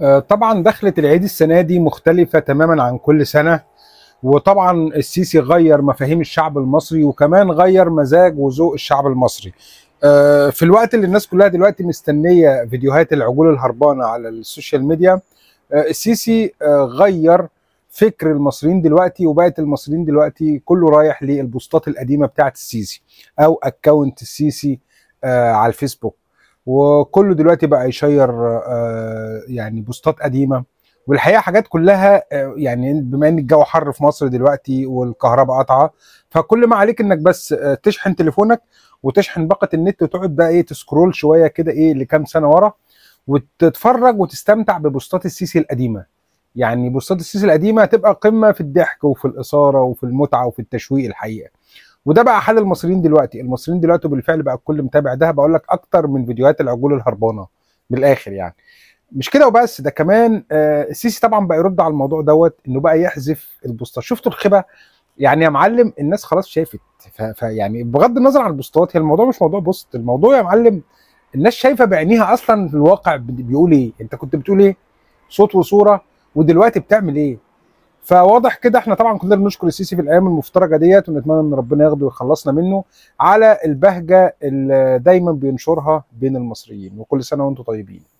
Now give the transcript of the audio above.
آه، طبعا دخلة العيد السنة دي مختلفة تماما عن كل سنة وطبعا السيسي غير مفاهيم الشعب المصري وكمان غير مزاج وذوق الشعب المصري آه، في الوقت اللي الناس كلها دلوقتي مستنية فيديوهات العجول الهربانة على السوشيال ميديا آه، السيسي غير فكر المصريين دلوقتي وبقت المصريين دلوقتي كله رايح للبوستات القديمة بتاعت السيسي أو أكونت السيسي على الفيسبوك وكله دلوقتي بقى يشير آه، يعني بوستات قديمه والحقيقه حاجات كلها آه، يعني بما ان الجو حر في مصر دلوقتي والكهرباء قاطعه فكل ما عليك انك بس آه، تشحن تليفونك وتشحن باقه النت وتقعد بقى ايه تسكرول شويه كده ايه لكام سنه ورا وتتفرج وتستمتع ببوستات السيسي القديمه يعني بوستات السيسي القديمه هتبقى قمه في الضحك وفي الاثاره وفي المتعه وفي التشويق الحقيقه وده بقى حال المصريين دلوقتي المصريين دلوقتي بالفعل بقى الكل متابع ده بقول لك اكتر من فيديوهات العجول الهربانه بالاخر يعني مش كده وبس ده كمان آه السيسي طبعا بقى يرد على الموضوع دوت انه بقى يحذف البوستات شفتوا الخبه يعني يا معلم الناس خلاص شافت فيعني بغض النظر عن البوستات هي الموضوع مش موضوع بوست الموضوع يا معلم الناس شايفه بعينيها اصلا الواقع بيقول ايه انت كنت بتقول ايه صوت وصوره ودلوقتي بتعمل ايه فواضح كده احنا طبعا كلنا بنشكر السيسي في الايام المفترجه ديت ونتمنى ان ربنا ياخده ويخلصنا منه على البهجه اللي دايما بينشرها بين المصريين وكل سنه وانتم طيبين